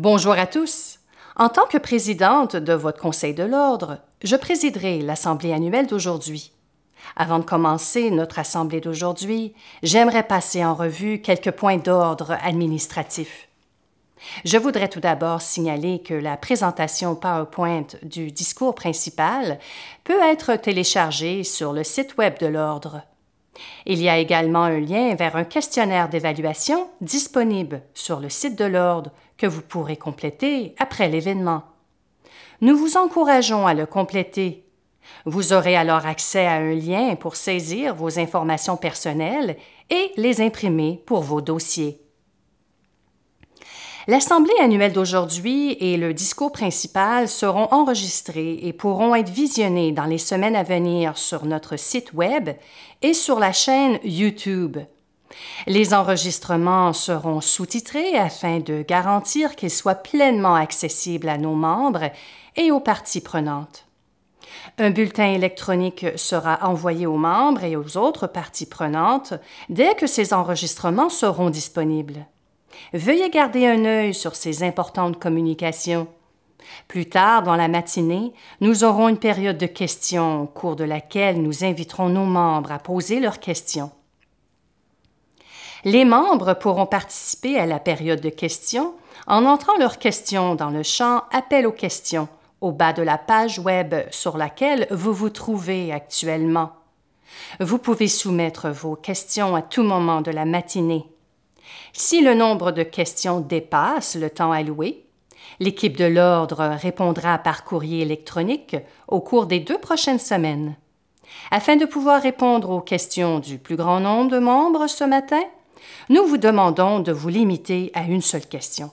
Bonjour à tous. En tant que présidente de votre Conseil de l'Ordre, je présiderai l'Assemblée annuelle d'aujourd'hui. Avant de commencer notre Assemblée d'aujourd'hui, j'aimerais passer en revue quelques points d'ordre administratif. Je voudrais tout d'abord signaler que la présentation PowerPoint du discours principal peut être téléchargée sur le site Web de l'Ordre. Il y a également un lien vers un questionnaire d'évaluation disponible sur le site de l'Ordre que vous pourrez compléter après l'événement. Nous vous encourageons à le compléter. Vous aurez alors accès à un lien pour saisir vos informations personnelles et les imprimer pour vos dossiers. L'Assemblée annuelle d'aujourd'hui et le discours principal seront enregistrés et pourront être visionnés dans les semaines à venir sur notre site Web et sur la chaîne YouTube. Les enregistrements seront sous-titrés afin de garantir qu'ils soient pleinement accessibles à nos membres et aux parties prenantes. Un bulletin électronique sera envoyé aux membres et aux autres parties prenantes dès que ces enregistrements seront disponibles. Veuillez garder un œil sur ces importantes communications. Plus tard dans la matinée, nous aurons une période de questions au cours de laquelle nous inviterons nos membres à poser leurs questions. Les membres pourront participer à la période de questions en entrant leurs questions dans le champ Appel aux questions au bas de la page Web sur laquelle vous vous trouvez actuellement. Vous pouvez soumettre vos questions à tout moment de la matinée. Si le nombre de questions dépasse le temps alloué, l'équipe de l'Ordre répondra par courrier électronique au cours des deux prochaines semaines. Afin de pouvoir répondre aux questions du plus grand nombre de membres ce matin, nous vous demandons de vous limiter à une seule question.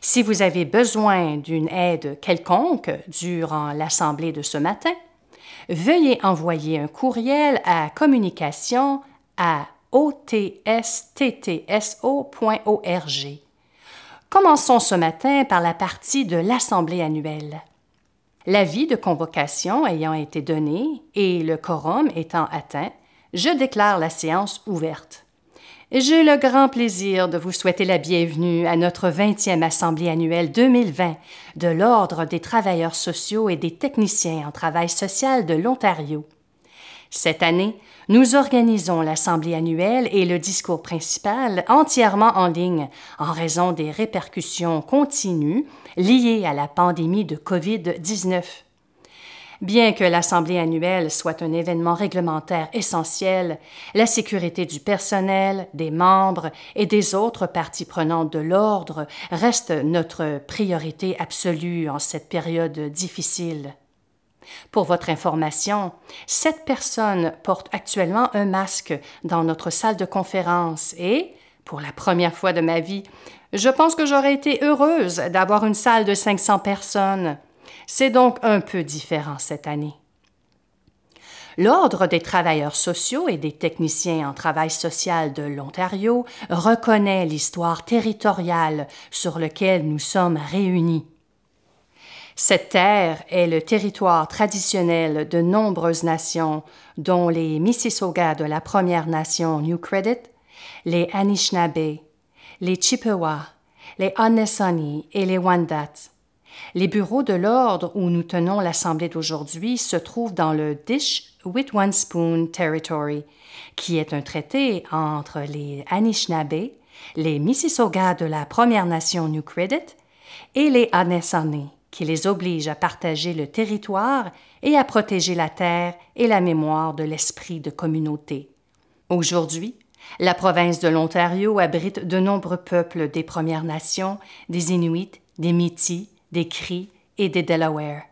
Si vous avez besoin d'une aide quelconque durant l'assemblée de ce matin, veuillez envoyer un courriel à communication à Commençons ce matin par la partie de l'assemblée annuelle. L'avis de convocation ayant été donné et le quorum étant atteint, je déclare la séance ouverte. J'ai le grand plaisir de vous souhaiter la bienvenue à notre 20e Assemblée annuelle 2020 de l'Ordre des travailleurs sociaux et des techniciens en travail social de l'Ontario. Cette année, nous organisons l'Assemblée annuelle et le discours principal entièrement en ligne en raison des répercussions continues liées à la pandémie de COVID-19. Bien que l'Assemblée annuelle soit un événement réglementaire essentiel, la sécurité du personnel, des membres et des autres parties prenantes de l'ordre reste notre priorité absolue en cette période difficile. Pour votre information, sept personnes portent actuellement un masque dans notre salle de conférence et, pour la première fois de ma vie, je pense que j'aurais été heureuse d'avoir une salle de 500 personnes. C'est donc un peu différent cette année. L'Ordre des travailleurs sociaux et des techniciens en travail social de l'Ontario reconnaît l'histoire territoriale sur laquelle nous sommes réunis. Cette terre est le territoire traditionnel de nombreuses nations, dont les Mississaugas de la Première Nation New Credit, les Anishinaabe, les Chippewa, les Onesani et les Wandats. Les bureaux de l'ordre où nous tenons l'assemblée d'aujourd'hui se trouvent dans le Dish with One Spoon Territory, qui est un traité entre les Anishinaabe, les Mississauga de la Première Nation New Credit et les Hanesane, qui les obligent à partager le territoire et à protéger la terre et la mémoire de l'esprit de communauté. Aujourd'hui, la province de l'Ontario abrite de nombreux peuples des Premières Nations, des Inuits, des Métis, des Cris et des Delaware.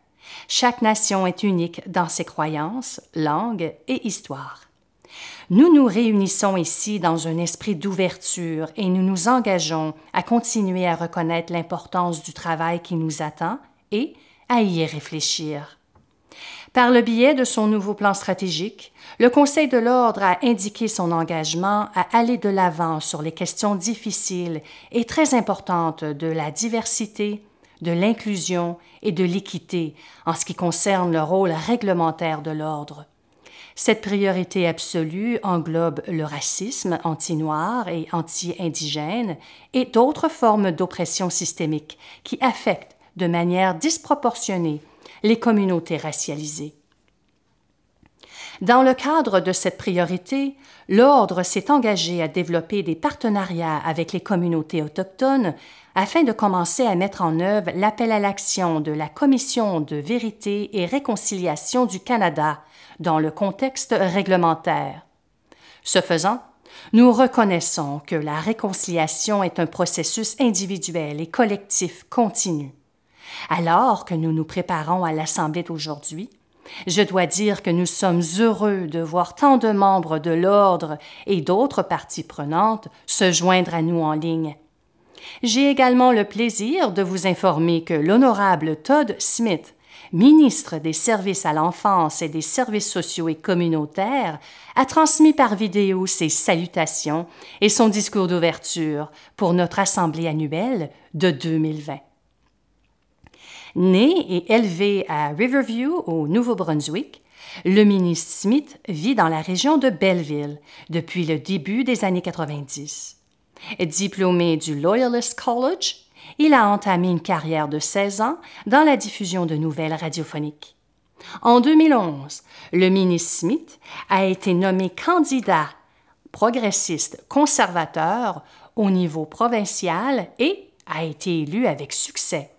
Chaque nation est unique dans ses croyances, langues et histoires. Nous nous réunissons ici dans un esprit d'ouverture et nous nous engageons à continuer à reconnaître l'importance du travail qui nous attend et à y réfléchir. Par le biais de son nouveau plan stratégique, le Conseil de l'ordre a indiqué son engagement à aller de l'avant sur les questions difficiles et très importantes de la diversité, de l'inclusion et de l'équité en ce qui concerne le rôle réglementaire de l'ordre. Cette priorité absolue englobe le racisme anti-noir et anti-indigène et d'autres formes d'oppression systémique qui affectent de manière disproportionnée les communautés racialisées. Dans le cadre de cette priorité, l'Ordre s'est engagé à développer des partenariats avec les communautés autochtones afin de commencer à mettre en œuvre l'appel à l'action de la Commission de vérité et réconciliation du Canada dans le contexte réglementaire. Ce faisant, nous reconnaissons que la réconciliation est un processus individuel et collectif continu. Alors que nous nous préparons à l'Assemblée d'aujourd'hui, je dois dire que nous sommes heureux de voir tant de membres de l'Ordre et d'autres parties prenantes se joindre à nous en ligne. J'ai également le plaisir de vous informer que l'honorable Todd Smith, ministre des Services à l'enfance et des Services sociaux et communautaires, a transmis par vidéo ses salutations et son discours d'ouverture pour notre Assemblée annuelle de 2020. Né et élevé à Riverview, au Nouveau-Brunswick, le ministre Smith vit dans la région de Belleville depuis le début des années 90. Diplômé du Loyalist College, il a entamé une carrière de 16 ans dans la diffusion de nouvelles radiophoniques. En 2011, le ministre Smith a été nommé candidat progressiste conservateur au niveau provincial et a été élu avec succès.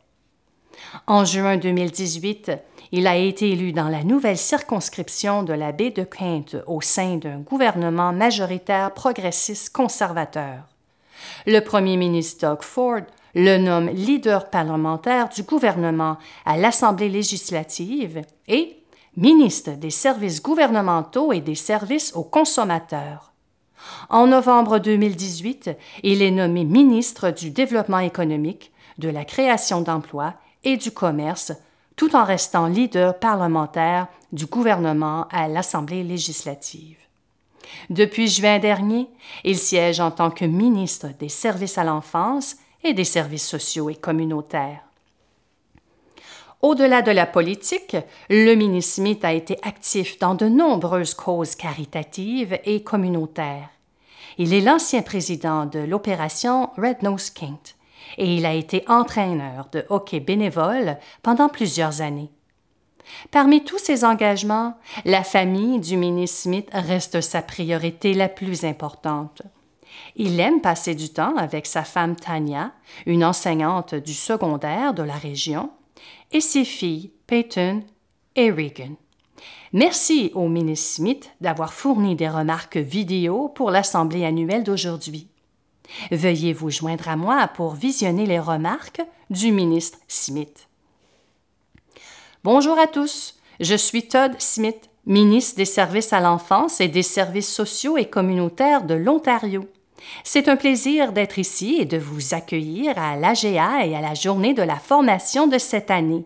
En juin 2018, il a été élu dans la nouvelle circonscription de la baie de Quinte au sein d'un gouvernement majoritaire progressiste conservateur. Le premier ministre Doug Ford le nomme leader parlementaire du gouvernement à l'Assemblée législative et ministre des services gouvernementaux et des services aux consommateurs. En novembre 2018, il est nommé ministre du Développement économique, de la création d'emplois et du commerce, tout en restant leader parlementaire du gouvernement à l'Assemblée législative. Depuis juin dernier, il siège en tant que ministre des Services à l'enfance et des services sociaux et communautaires. Au-delà de la politique, le ministre Smith a été actif dans de nombreuses causes caritatives et communautaires. Il est l'ancien président de l'opération Red Nose Kent, et il a été entraîneur de hockey bénévole pendant plusieurs années. Parmi tous ses engagements, la famille du ministre Smith reste sa priorité la plus importante. Il aime passer du temps avec sa femme Tania, une enseignante du secondaire de la région, et ses filles Peyton et Regan. Merci au ministre Smith d'avoir fourni des remarques vidéo pour l'Assemblée annuelle d'aujourd'hui. Veuillez vous joindre à moi pour visionner les remarques du ministre Smith. Bonjour à tous, je suis Todd Smith, ministre des Services à l'enfance et des services sociaux et communautaires de l'Ontario. C'est un plaisir d'être ici et de vous accueillir à l'AGA et à la journée de la formation de cette année.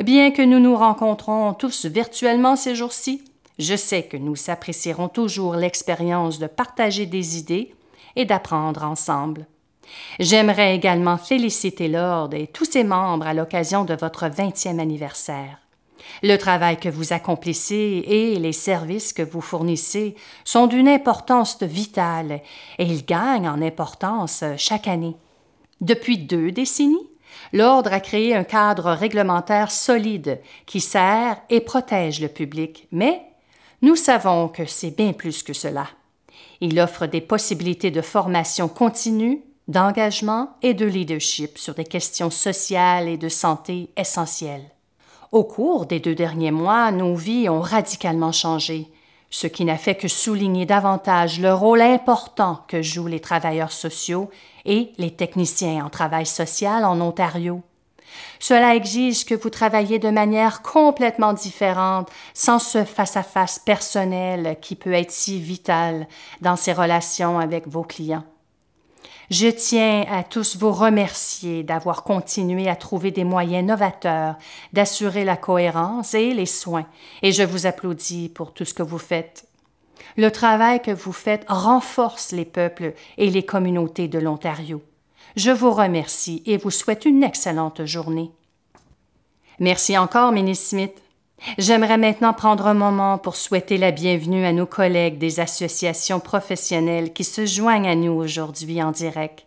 Bien que nous nous rencontrons tous virtuellement ces jours-ci, je sais que nous apprécierons toujours l'expérience de partager des idées et d'apprendre ensemble. J'aimerais également féliciter l'Ordre et tous ses membres à l'occasion de votre 20e anniversaire. Le travail que vous accomplissez et les services que vous fournissez sont d'une importance vitale et ils gagnent en importance chaque année. Depuis deux décennies, l'Ordre a créé un cadre réglementaire solide qui sert et protège le public, mais nous savons que c'est bien plus que cela. Il offre des possibilités de formation continue, d'engagement et de leadership sur des questions sociales et de santé essentielles. Au cours des deux derniers mois, nos vies ont radicalement changé, ce qui n'a fait que souligner davantage le rôle important que jouent les travailleurs sociaux et les techniciens en travail social en Ontario. Cela exige que vous travaillez de manière complètement différente, sans ce face-à-face personnel qui peut être si vital dans ces relations avec vos clients. Je tiens à tous vous remercier d'avoir continué à trouver des moyens novateurs d'assurer la cohérence et les soins, et je vous applaudis pour tout ce que vous faites. Le travail que vous faites renforce les peuples et les communautés de l'Ontario. Je vous remercie et vous souhaite une excellente journée. Merci encore, ministre Smith. J'aimerais maintenant prendre un moment pour souhaiter la bienvenue à nos collègues des associations professionnelles qui se joignent à nous aujourd'hui en direct.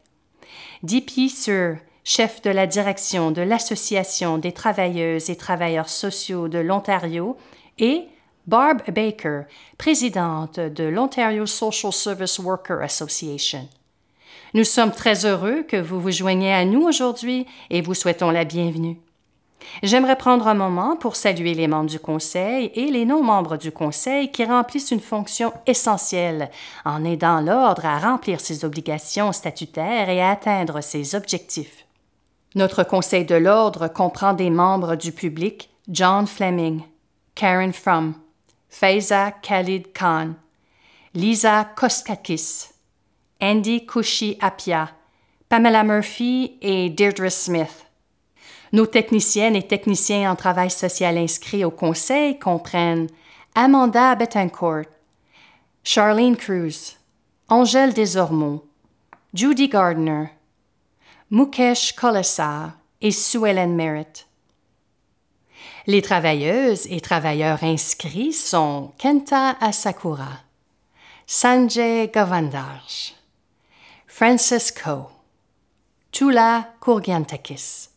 D.P. Sir, chef de la direction de l'Association des travailleuses et travailleurs sociaux de l'Ontario, et Barb Baker, présidente de l'Ontario Social Service Worker Association. Nous sommes très heureux que vous vous joigniez à nous aujourd'hui et vous souhaitons la bienvenue. J'aimerais prendre un moment pour saluer les membres du Conseil et les non-membres du Conseil qui remplissent une fonction essentielle en aidant l'Ordre à remplir ses obligations statutaires et à atteindre ses objectifs. Notre Conseil de l'Ordre comprend des membres du public John Fleming, Karen Frum, Faiza Khalid Khan, Lisa Koskakis, Andy Cushy Appia, Pamela Murphy et Deirdre Smith. Nos techniciennes et techniciens en travail social inscrits au conseil comprennent Amanda Betancourt, Charlene Cruz, Angèle Desormeaux, Judy Gardner, Mukesh Kolesar et Sue Ellen Merritt. Les travailleuses et travailleurs inscrits sont Kenta Asakura, Sanjay Govandarj, Francis Tula Kourgiantakis,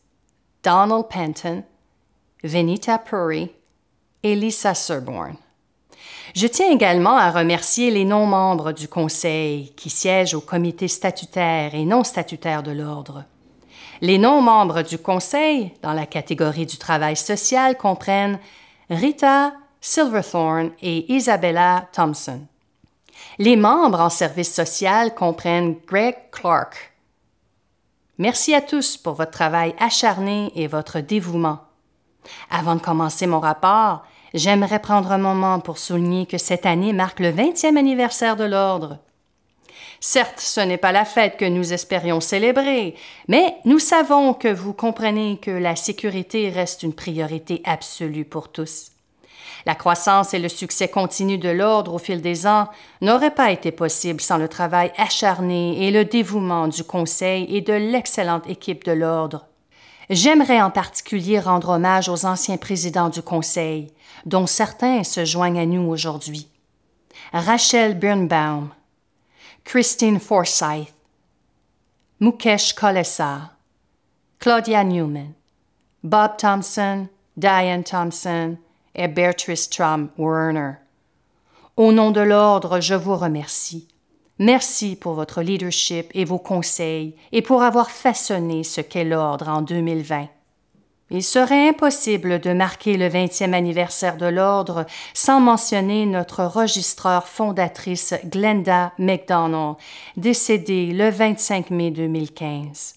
Donald Penton, Venita Purry, et Lisa Je tiens également à remercier les non-membres du Conseil qui siègent au comité statutaire et non statutaire de l'Ordre. Les non-membres du Conseil, dans la catégorie du travail social, comprennent Rita Silverthorne et Isabella Thompson. Les membres en service social comprennent Greg Clark. Merci à tous pour votre travail acharné et votre dévouement. Avant de commencer mon rapport, j'aimerais prendre un moment pour souligner que cette année marque le 20e anniversaire de l'Ordre. Certes, ce n'est pas la fête que nous espérions célébrer, mais nous savons que vous comprenez que la sécurité reste une priorité absolue pour tous. La croissance et le succès continu de l'ordre au fil des ans n'auraient pas été possibles sans le travail acharné et le dévouement du Conseil et de l'excellente équipe de l'ordre. J'aimerais en particulier rendre hommage aux anciens présidents du Conseil, dont certains se joignent à nous aujourd'hui. Rachel Birnbaum, Christine Forsyth, Mukesh Kolesar, Claudia Newman, Bob Thompson, Diane Thompson, et Beatrice Tram Werner. Au nom de l'Ordre, je vous remercie. Merci pour votre leadership et vos conseils et pour avoir façonné ce qu'est l'Ordre en 2020. Il serait impossible de marquer le 20e anniversaire de l'Ordre sans mentionner notre registreur fondatrice Glenda McDonnell, décédée le 25 mai 2015.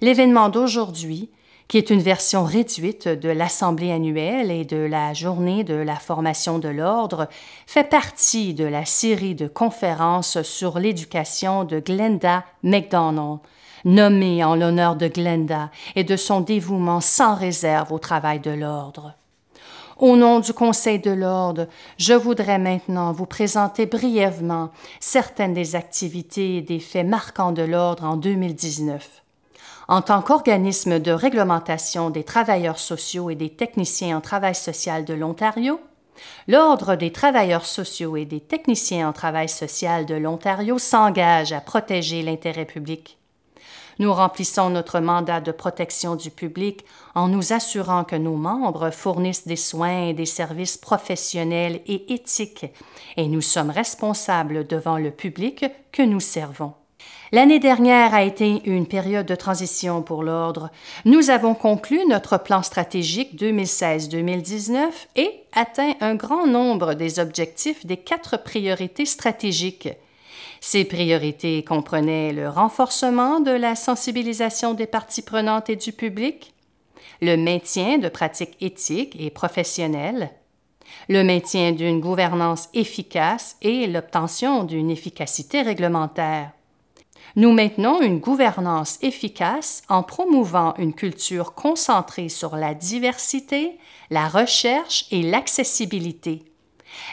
L'événement d'aujourd'hui qui est une version réduite de l'Assemblée annuelle et de la Journée de la formation de l'Ordre, fait partie de la série de conférences sur l'éducation de Glenda MacDonald, nommée en l'honneur de Glenda et de son dévouement sans réserve au travail de l'Ordre. Au nom du Conseil de l'Ordre, je voudrais maintenant vous présenter brièvement certaines des activités et des faits marquants de l'Ordre en 2019 en tant qu'organisme de réglementation des travailleurs sociaux et des techniciens en travail social de l'Ontario, l'Ordre des travailleurs sociaux et des techniciens en travail social de l'Ontario s'engage à protéger l'intérêt public. Nous remplissons notre mandat de protection du public en nous assurant que nos membres fournissent des soins et des services professionnels et éthiques, et nous sommes responsables devant le public que nous servons. L'année dernière a été une période de transition pour l'Ordre. Nous avons conclu notre plan stratégique 2016-2019 et atteint un grand nombre des objectifs des quatre priorités stratégiques. Ces priorités comprenaient le renforcement de la sensibilisation des parties prenantes et du public, le maintien de pratiques éthiques et professionnelles, le maintien d'une gouvernance efficace et l'obtention d'une efficacité réglementaire. Nous maintenons une gouvernance efficace en promouvant une culture concentrée sur la diversité, la recherche et l'accessibilité.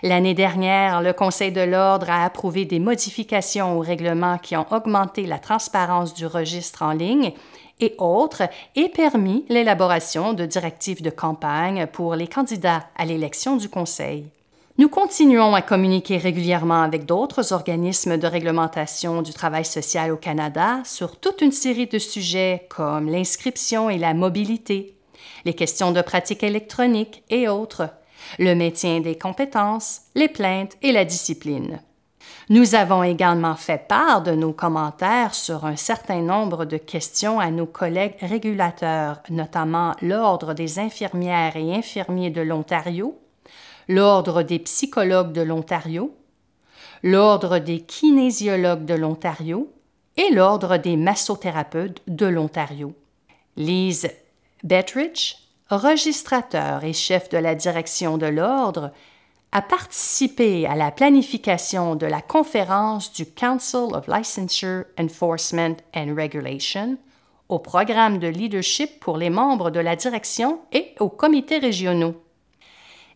L'année dernière, le Conseil de l'ordre a approuvé des modifications au règlement qui ont augmenté la transparence du registre en ligne et autres et permis l'élaboration de directives de campagne pour les candidats à l'élection du Conseil. Nous continuons à communiquer régulièrement avec d'autres organismes de réglementation du travail social au Canada sur toute une série de sujets comme l'inscription et la mobilité, les questions de pratique électronique et autres, le maintien des compétences, les plaintes et la discipline. Nous avons également fait part de nos commentaires sur un certain nombre de questions à nos collègues régulateurs, notamment l'Ordre des infirmières et infirmiers de l'Ontario, l'Ordre des psychologues de l'Ontario, l'Ordre des kinésiologues de l'Ontario et l'Ordre des massothérapeutes de l'Ontario. Lise Bettridge, registrateur et chef de la direction de l'Ordre, a participé à la planification de la conférence du Council of Licensure Enforcement and Regulation au programme de leadership pour les membres de la direction et aux comités régionaux.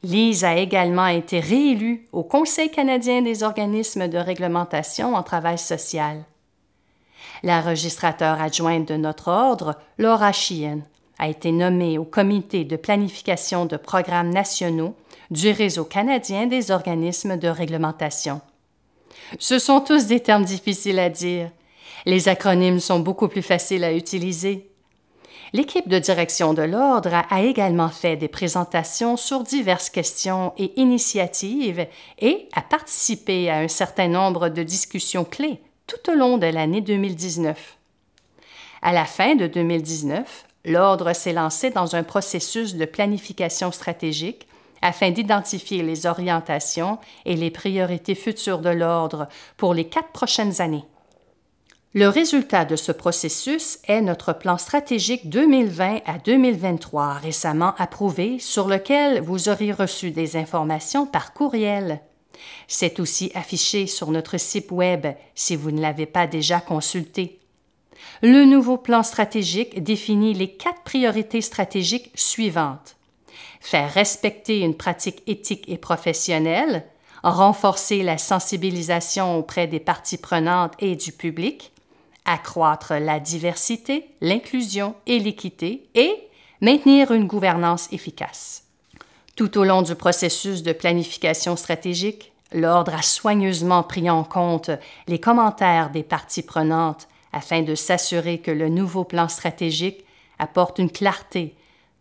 Lise a également été réélue au Conseil canadien des organismes de réglementation en travail social. La registrateure adjointe de notre ordre, Laura Sheehan, a été nommée au comité de planification de programmes nationaux du Réseau canadien des organismes de réglementation. Ce sont tous des termes difficiles à dire. Les acronymes sont beaucoup plus faciles à utiliser. L'équipe de direction de l'Ordre a également fait des présentations sur diverses questions et initiatives et a participé à un certain nombre de discussions clés tout au long de l'année 2019. À la fin de 2019, l'Ordre s'est lancé dans un processus de planification stratégique afin d'identifier les orientations et les priorités futures de l'Ordre pour les quatre prochaines années. Le résultat de ce processus est notre plan stratégique 2020 à 2023 récemment approuvé sur lequel vous auriez reçu des informations par courriel. C'est aussi affiché sur notre site Web si vous ne l'avez pas déjà consulté. Le nouveau plan stratégique définit les quatre priorités stratégiques suivantes. Faire respecter une pratique éthique et professionnelle, renforcer la sensibilisation auprès des parties prenantes et du public, accroître la diversité, l'inclusion et l'équité et maintenir une gouvernance efficace. Tout au long du processus de planification stratégique, l'ordre a soigneusement pris en compte les commentaires des parties prenantes afin de s'assurer que le nouveau plan stratégique apporte une clarté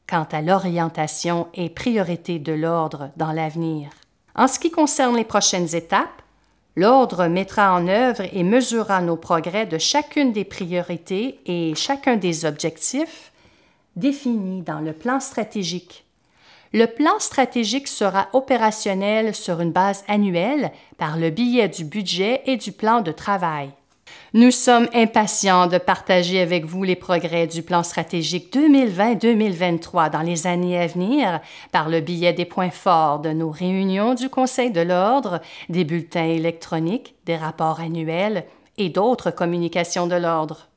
quant à l'orientation et priorité de l'ordre dans l'avenir. En ce qui concerne les prochaines étapes, L'ordre mettra en œuvre et mesurera nos progrès de chacune des priorités et chacun des objectifs définis dans le plan stratégique. Le plan stratégique sera opérationnel sur une base annuelle par le biais du budget et du plan de travail. Nous sommes impatients de partager avec vous les progrès du plan stratégique 2020-2023 dans les années à venir par le biais des points forts de nos réunions du Conseil de l'ordre, des bulletins électroniques, des rapports annuels et d'autres communications de l'ordre.